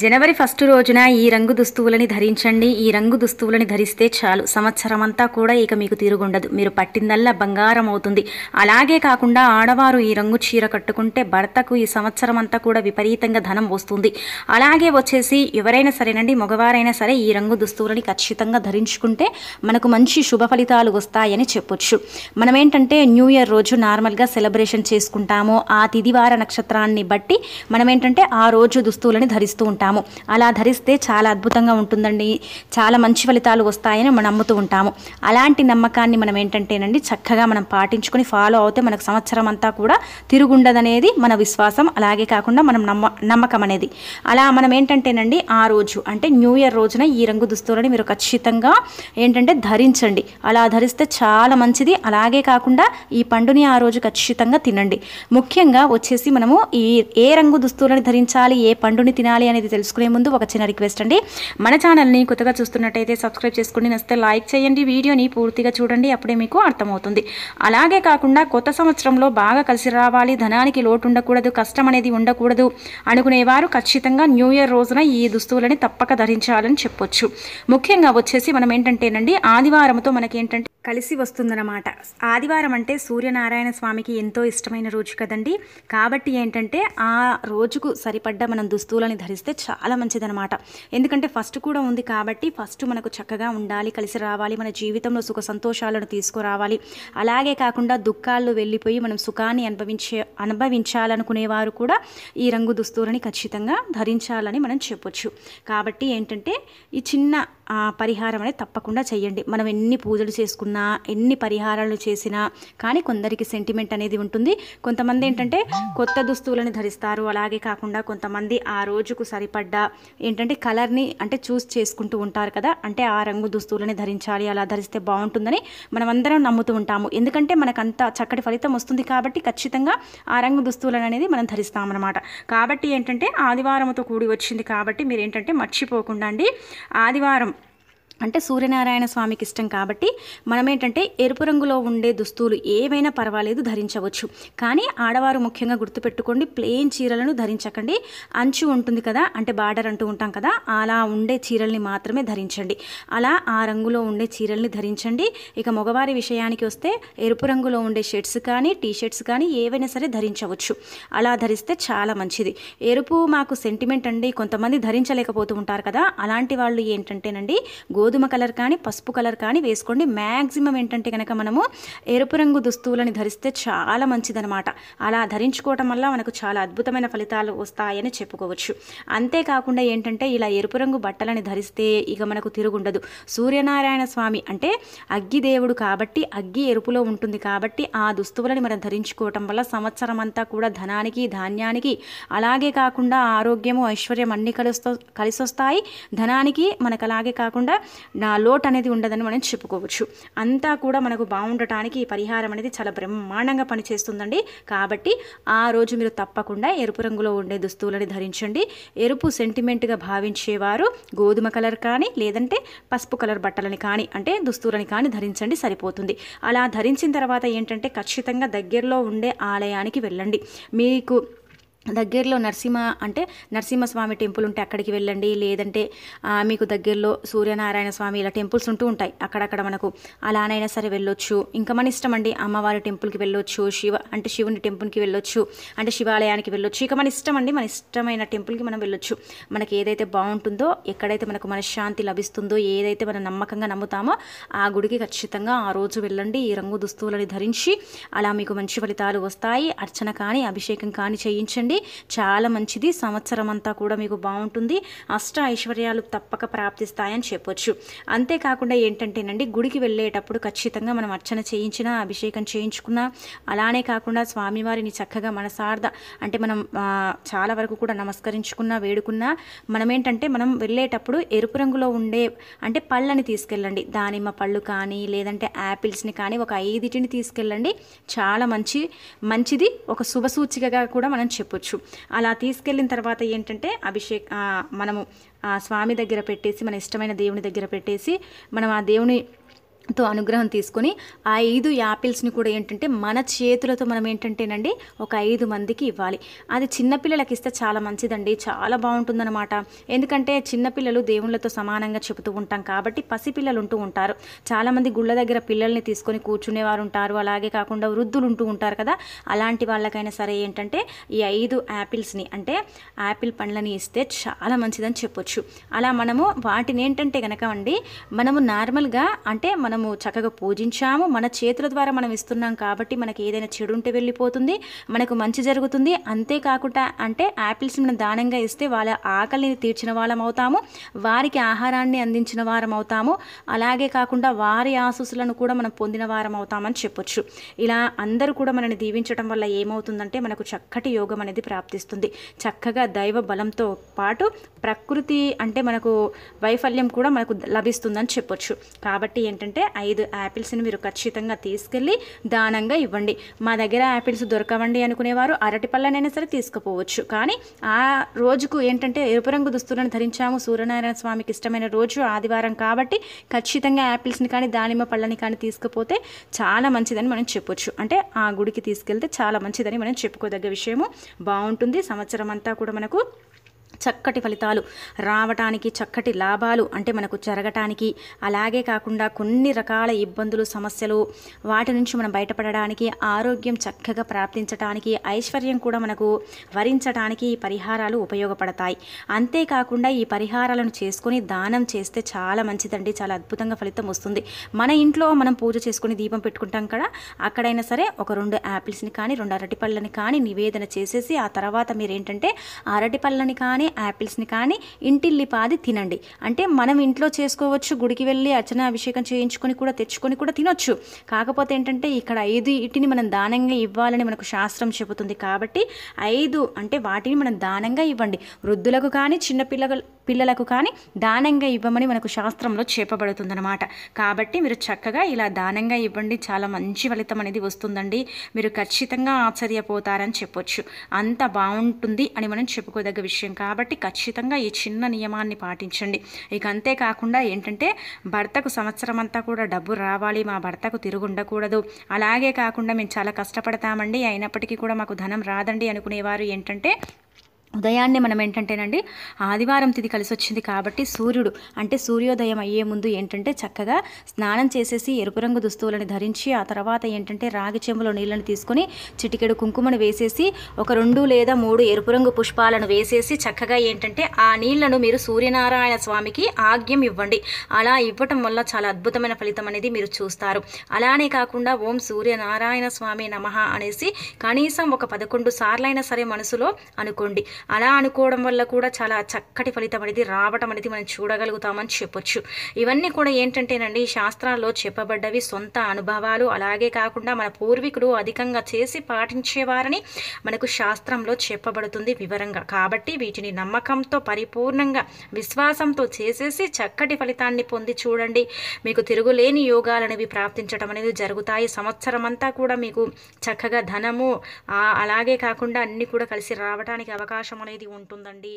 జనవరి first రోజున ఈ రంగు దుస్తువులని ధరించండి ఈ రంగు దుస్తువులని ధరిస్తే చాలు సంవత్సరం అంతా కూడా ఇక మీకు తీరుగుండదు మీరు పట్టిందల్లా బంగారం అవుతుంది అలాగే కాకుండా ఆడవారు ఈ రంగు చీర కట్టుకుంటే భర్తకు ఈ సంవత్సరం అంతా కూడా విపరీతంగా ధనం వస్తుంది అలాగే వచ్చేసి ఎవరైనా సరేనండి మగవారైనా సరే ఈ రంగు దుస్తువులని ఖచ్చితంగా ధరించుకుంటే మనకు మంచి శుభ ఫలితాలు వస్తాయని చెప్పొచ్చు మనం ఏంటంటే న్యూ ఇయర్ రోజు నార్మల్గా సెలబ్రేషన్ చేసుకుంటాము ఆ తిదివార నక్షత్రాన్ని బట్టి మనం ఏంటంటే ఆ రోజు దుస్తువులని ధరిస్తూ ఉంటాం ఉంటాము అలా ధరిస్తే చాలా అద్భుతంగా ఉంటుందండి చాలా మంచి ఫలితాలు వస్తాయని మనం నమ్ముతూ ఉంటాము అలాంటి నమ్మకాన్ని మనం ఏంటంటేనండి చక్కగా మనం పాటించుకొని ఫాలో అవుతే మనకు సంవత్సరం అంతా కూడా తిరుగుండదనేది మన విశ్వాసం అలాగే కాకుండా మనం నమ్మ నమ్మకం అనేది అలా మనం ఏంటంటేనండి ఆ రోజు అంటే న్యూ ఇయర్ రోజున ఈ రంగు దుస్తువులని మీరు ఖచ్చితంగా ఏంటంటే ధరించండి అలా ధరిస్తే చాలా మంచిది అలాగే కాకుండా ఈ పండుని ఆ రోజు ఖచ్చితంగా తినండి ముఖ్యంగా వచ్చేసి మనము ఈ ఏ రంగు దుస్తువులని ధరించాలి ఏ పండుని తినాలి అనేది తెలుసుకునే ముందు ఒక చిన్న రిక్వెస్ట్ అండి మన ఛానల్ని కొత్తగా చూస్తున్నట్టయితే సబ్స్క్రైబ్ చేసుకోండి నచ్చితే లైక్ చేయండి వీడియోని పూర్తిగా చూడండి అప్పుడే మీకు అర్థమవుతుంది అలాగే కాకుండా కొత్త సంవత్సరంలో బాగా కలిసి రావాలి ధనానికి లోటు ఉండకూడదు కష్టం అనేది ఉండకూడదు అనుకునేవారు ఖచ్చితంగా న్యూ ఇయర్ రోజున ఈ దుస్తువులని తప్పక ధరించాలని చెప్పొచ్చు ముఖ్యంగా వచ్చేసి మనం ఏంటంటేనండి ఆదివారంతో మనకి ఏంటంటే కలిసి వస్తుందన్నమాట ఆదివారం అంటే సూర్యనారాయణ స్వామికి ఎంతో ఇష్టమైన రోజు కదండి కాబట్టి ఏంటంటే ఆ రోజుకు సరిపడ్డ మనం దుస్తువులని ధరిస్తే చాలా మంచిదనమాట ఎందుకంటే ఫస్ట్ కూడా ఉంది కాబట్టి ఫస్ట్ మనకు చక్కగా ఉండాలి కలిసి రావాలి మన జీవితంలో సుఖ సంతోషాలను తీసుకురావాలి అలాగే కాకుండా దుఃఖాల్లో వెళ్ళిపోయి మనం సుఖాన్ని అనుభవించే అనుభవించాలనుకునేవారు కూడా ఈ రంగు దుస్తువులని ఖచ్చితంగా ధరించాలని మనం చెప్పొచ్చు కాబట్టి ఏంటంటే ఈ చిన్న పరిహారం అనేది తప్పకుండా చేయండి మనం ఎన్ని పూజలు చేసుకున్న ఉన్నా ఎన్ని పరిహారాలు చేసినా కానీ కొందరికి సెంటిమెంట్ అనేది ఉంటుంది కొంతమంది ఏంటంటే కొత్త దుస్తువులను ధరిస్తారు అలాగే కాకుండా కొంతమంది ఆ రోజుకు సరిపడ్డ ఏంటంటే కలర్ని అంటే చూస్ చేసుకుంటూ ఉంటారు కదా అంటే ఆ రంగు దుస్తువులని ధరించాలి అలా ధరిస్తే బాగుంటుందని మనం అందరం నమ్ముతూ ఉంటాము ఎందుకంటే మనకు అంత చక్కటి ఫలితం వస్తుంది కాబట్టి ఖచ్చితంగా ఆ రంగు దుస్తువులను అనేది మనం ధరిస్తామన్నమాట కాబట్టి ఏంటంటే ఆదివారంతో కూడి వచ్చింది కాబట్టి మీరు ఏంటంటే మర్చిపోకుండా అండి ఆదివారం అంటే సూర్యనారాయణ స్వామికి ఇష్టం కాబట్టి మనం ఏంటంటే ఎరుపు రంగులో ఉండే దుస్తులు ఏవైనా పర్వాలేదు ధరించవచ్చు కానీ ఆడవారు ముఖ్యంగా గుర్తుపెట్టుకోండి ప్లెయిన్ చీరలను ధరించకండి అంచు ఉంటుంది కదా అంటే బార్డర్ అంటూ ఉంటాం కదా అలా ఉండే చీరల్ని మాత్రమే ధరించండి అలా ఆ రంగులో ఉండే చీరల్ని ధరించండి ఇక మగవారి విషయానికి వస్తే ఎరుపు రంగులో ఉండే షర్ట్స్ కానీ టీ షర్ట్స్ కానీ ఏవైనా సరే ధరించవచ్చు అలా ధరిస్తే చాలా మంచిది ఎరుపు మాకు సెంటిమెంట్ అండి కొంతమంది ధరించలేకపోతూ ఉంటారు కదా అలాంటి వాళ్ళు ఏంటంటేనండి గో గోధుమ కలర్ కానీ పసుపు కలర్ కానీ వేసుకోండి మ్యాక్సిమం ఏంటంటే కనుక మనము ఎరుపు రంగు దుస్తువులని ధరిస్తే చాలా మంచిదనమాట అలా ధరించుకోవటం వల్ల మనకు చాలా అద్భుతమైన ఫలితాలు వస్తాయని చెప్పుకోవచ్చు అంతేకాకుండా ఏంటంటే ఇలా ఎరుపు రంగు బట్టలని ధరిస్తే ఇక మనకు తిరుగుండదు సూర్యనారాయణ స్వామి అంటే అగ్గి దేవుడు కాబట్టి అగ్గి ఎరుపులో ఉంటుంది కాబట్టి ఆ దుస్తువులని మనం ధరించుకోవటం వల్ల సంవత్సరం అంతా కూడా ధనానికి ధాన్యానికి అలాగే కాకుండా ఆరోగ్యము ఐశ్వర్యం అన్ని కలిసి కలిసొస్తాయి ధనానికి మనకు అలాగే కాకుండా నా లోటు అనేది ఉండదని మనం చెప్పుకోవచ్చు అంతా కూడా మనకు బాగుండటానికి ఈ పరిహారం అనేది చాలా బ్రహ్మాండంగా పనిచేస్తుందండి కాబట్టి ఆ రోజు మీరు తప్పకుండా ఎరుపు రంగులో ఉండే దుస్తువులని ధరించండి ఎరుపు సెంటిమెంట్గా భావించేవారు గోధుమ కలర్ కానీ లేదంటే పసుపు కలర్ బట్టలని కానీ అంటే దుస్తువులని కానీ ధరించండి సరిపోతుంది అలా ధరించిన తర్వాత ఏంటంటే ఖచ్చితంగా దగ్గరలో ఉండే ఆలయానికి వెళ్ళండి మీకు దగ్గరలో నరసింహ అంటే నరసింహస్వామి టెంపుల్ ఉంటే అక్కడికి వెళ్ళండి లేదంటే మీకు దగ్గరలో సూర్యనారాయణ స్వామి ఇలా టెంపుల్స్ ఉంటూ ఉంటాయి అక్కడక్కడ మనకు అలానైనా సరే వెళ్ళొచ్చు ఇంకా మన ఇష్టం అండి అమ్మవారి టెంపుల్కి వెళ్ళొచ్చు శివ అంటే శివుని టెంపుల్కి వెళ్ళొచ్చు అంటే శివాలయానికి వెళ్ళొచ్చు ఇక మన ఇష్టం అండి మన ఇష్టమైన టెంపుల్కి మనం వెళ్ళొచ్చు మనకి ఏదైతే బాగుంటుందో ఎక్కడైతే మనకు మనశ్శాంతి లభిస్తుందో ఏదైతే మనం నమ్మకంగా నమ్ముతామో ఆ గుడికి ఖచ్చితంగా ఆ రోజు వెళ్ళండి ఈ రంగు దుస్తువులని ధరించి అలా మీకు మంచి ఫలితాలు వస్తాయి అర్చన కానీ అభిషేకం కానీ చేయించండి చేసుకోండి చాలా మంచిది సంవత్సరం అంతా కూడా మీకు బాగుంటుంది అష్ట ఐశ్వర్యాలు తప్పక ప్రాప్తిస్తాయని చెప్పొచ్చు అంతేకాకుండా ఏంటంటేనండి గుడికి వెళ్ళేటప్పుడు ఖచ్చితంగా మనం అర్చన చేయించిన అభిషేకం చేయించుకున్నా అలానే కాకుండా స్వామివారిని చక్కగా మనసార్థ అంటే మనం చాలా వరకు కూడా నమస్కరించుకున్నా వేడుకున్నా మనం ఏంటంటే మనం వెళ్ళేటప్పుడు ఎరుపు రంగులో ఉండే అంటే పళ్ళని తీసుకెళ్ళండి దానిమ్మ పళ్ళు కానీ లేదంటే యాపిల్స్ని కానీ ఒక ఐదిటిని తీసుకెళ్ళండి చాలా మంచి మంచిది ఒక శుభసూచికగా కూడా మనం చెప్పొచ్చు తీసుకోవచ్చు అలా తీసుకెళ్ళిన తర్వాత ఏంటంటే అభిషేక్ మనము స్వామి దగ్గర పెట్టేసి మన ఇష్టమైన దేవుని దగ్గర పెట్టేసి మనం ఆ దేవుని తో అనుగ్రహం తీసుకొని ఆ ఐదు యాపిల్స్ని కూడా ఏంటంటే మన చేతులతో మనం ఏంటంటేనండి ఒక ఐదు మందికి ఇవ్వాలి అది చిన్నపిల్లలకి ఇస్తే చాలా మంచిదండి చాలా బాగుంటుందన్నమాట ఎందుకంటే చిన్నపిల్లలు దేవుళ్ళతో సమానంగా చెబుతూ ఉంటాం కాబట్టి పసిపిల్లలు ఉంటూ ఉంటారు చాలామంది గుళ్ళ దగ్గర పిల్లల్ని తీసుకొని కూర్చునేవారు ఉంటారు అలాగే కాకుండా వృద్ధులు ఉంటూ ఉంటారు కదా అలాంటి వాళ్ళకైనా సరే ఏంటంటే ఈ ఐదు యాపిల్స్ని అంటే యాపిల్ పండ్లని ఇస్తే చాలా మంచిదని చెప్పొచ్చు అలా మనము వాటిని ఏంటంటే కనుక అండి మనము నార్మల్గా అంటే మనం మనము చక్కగా పూజించాము మన చేతుల ద్వారా మనం ఇస్తున్నాం కాబట్టి మనకి ఏదైనా చెడు ఉంటే వెళ్ళిపోతుంది మనకు మంచి జరుగుతుంది అంతేకాకుండా అంటే యాపిల్స్ మనం దానంగా ఇస్తే వాళ్ళ ఆకలిని తీర్చిన వాళ్ళం అవుతాము వారికి ఆహారాన్ని అందించిన వారం అవుతాము అలాగే కాకుండా వారి ఆశస్సులను కూడా మనం పొందిన వారం అవుతామని చెప్పొచ్చు ఇలా అందరూ కూడా మనని దీవించడం వల్ల ఏమవుతుందంటే మనకు చక్కటి యోగం అనేది ప్రాప్తిస్తుంది చక్కగా దైవ బలంతో పాటు ప్రకృతి అంటే మనకు వైఫల్యం కూడా మనకు లభిస్తుందని చెప్పొచ్చు కాబట్టి ఏంటంటే ఐదు యాపిల్స్ని మీరు ఖచ్చితంగా తీసుకెళ్ళి దానంగా ఇవ్వండి మా దగ్గర యాపిల్స్ దొరకవండి అనుకునేవారు అరటిపళ్ళనైనా సరే తీసుకుపోవచ్చు కానీ ఆ రోజుకు ఏంటంటే ఎరుపు రంగు దుస్తులను ధరించాము సూర్యనారాయణ స్వామికి ఇష్టమైన రోజు ఆదివారం కాబట్టి ఖచ్చితంగా యాపిల్స్ని కానీ దానిమ్మ పళ్ళని కానీ తీసుకుపోతే చాలా మంచిదని మనం చెప్పొచ్చు అంటే ఆ గుడికి తీసుకెళ్తే చాలా మంచిదని మనం చెప్పుకోదగ్గ విషయము బాగుంటుంది సంవత్సరం అంతా కూడా మనకు చక్కటి ఫలితాలు రావటానికి చక్కటి లాభాలు అంటే మనకు జరగటానికి అలాగే కాకుండా కొన్ని రకాల ఇబ్బందులు సమస్యలు వాటి నుంచి మనం బయటపడడానికి ఆరోగ్యం చక్కగా ప్రాప్తించడానికి ఐశ్వర్యం కూడా మనకు వరించడానికి ఈ పరిహారాలు ఉపయోగపడతాయి అంతేకాకుండా ఈ పరిహారాలను చేసుకొని దానం చేస్తే చాలా మంచిదండి చాలా అద్భుతంగా ఫలితం వస్తుంది మన ఇంట్లో మనం పూజ చేసుకుని దీపం పెట్టుకుంటాం కదా అక్కడైనా సరే ఒక రెండు యాపిల్స్ని కానీ రెండు అరటిపళ్ళని కానీ నివేదన చేసేసి ఆ తర్వాత మీరు ఏంటంటే అరటిపళ్ళని కానీ యాపిల్స్ని కానీ ఇంటిల్లిపాది తినండి అంటే మనం ఇంట్లో చేసుకోవచ్చు గుడికి వెళ్ళి అర్చన అభిషేకం చేయించుకొని కూడా తెచ్చుకొని కూడా తినొచ్చు కాకపోతే ఏంటంటే ఇక్కడ ఐదు ఇటిని మనం దానంగా ఇవ్వాలని మనకు శాస్త్రం చెబుతుంది కాబట్టి ఐదు అంటే వాటిని మనం దానంగా ఇవ్వండి వృద్ధులకు కానీ చిన్నపిల్ల పిల్లలకు కానీ దానంగా ఇవ్వమని మనకు శాస్త్రంలో చెప్పబడుతుందన్నమాట కాబట్టి మీరు చక్కగా ఇలా దానంగా ఇవ్వండి చాలా మంచి ఫలితం అనేది వస్తుందండి మీరు ఖచ్చితంగా ఆశ్చర్యపోతారని చెప్పొచ్చు అంత బాగుంటుంది అని మనం చెప్పుకోదగ్గ విషయం కాబట్టి కాబట్టి ఖచ్చితంగా ఈ చిన్న నియమాన్ని పాటించండి ఇక అంతేకాకుండా ఏంటంటే భర్తకు సంవత్సరం అంతా కూడా డబ్బు రావాలి మా భర్తకు తిరుగు ఉండకూడదు అలాగే కాకుండా మేము చాలా కష్టపడతామండి అయినప్పటికీ కూడా మాకు ధనం రాదండి అనుకునేవారు ఏంటంటే ఉదయాన్నే మనం ఏంటంటేనండి ఆదివారం తిది కలిసి వచ్చింది కాబట్టి సూర్యుడు అంటే సూర్యోదయం అయ్యే ముందు ఏంటంటే చక్కగా స్నానం చేసేసి ఎరుపు రంగు దుస్తువులను ధరించి ఆ తర్వాత ఏంటంటే రాగి చెంబులో నీళ్ళని తీసుకొని చిటికెడు కుంకుమను వేసేసి ఒక రెండు లేదా మూడు ఎరుపు రంగు పుష్పాలను వేసేసి చక్కగా ఏంటంటే ఆ నీళ్లను మీరు సూర్యనారాయణ స్వామికి ఆగ్యం ఇవ్వండి అలా ఇవ్వటం వల్ల చాలా అద్భుతమైన ఫలితం అనేది మీరు చూస్తారు అలానే కాకుండా ఓం సూర్యనారాయణ స్వామి నమ అనేసి కనీసం ఒక పదకొండు సార్లైనా సరే మనసులో అనుకోండి అలా అనుకోవడం వల్ల కూడా చాలా చక్కటి ఫలితం అనేది రావటం అనేది మనం చూడగలుగుతామని చెప్పొచ్చు ఇవన్నీ కూడా ఏంటంటేనండి శాస్త్రాల్లో చెప్పబడ్డవి సొంత అనుభవాలు అలాగే కాకుండా మన పూర్వీకులు అధికంగా చేసి పాటించేవారని మనకు శాస్త్రంలో చెప్పబడుతుంది వివరంగా కాబట్టి వీటిని నమ్మకంతో పరిపూర్ణంగా విశ్వాసంతో చేసేసి చక్కటి ఫలితాన్ని పొంది చూడండి మీకు తిరుగులేని యోగాలనేవి ప్రాప్తించడం అనేది జరుగుతాయి సంవత్సరం అంతా కూడా మీకు చక్కగా ధనము అలాగే కాకుండా అన్నీ కూడా కలిసి రావడానికి అవకాశం అవకాశం అనేది ఉంటుందండి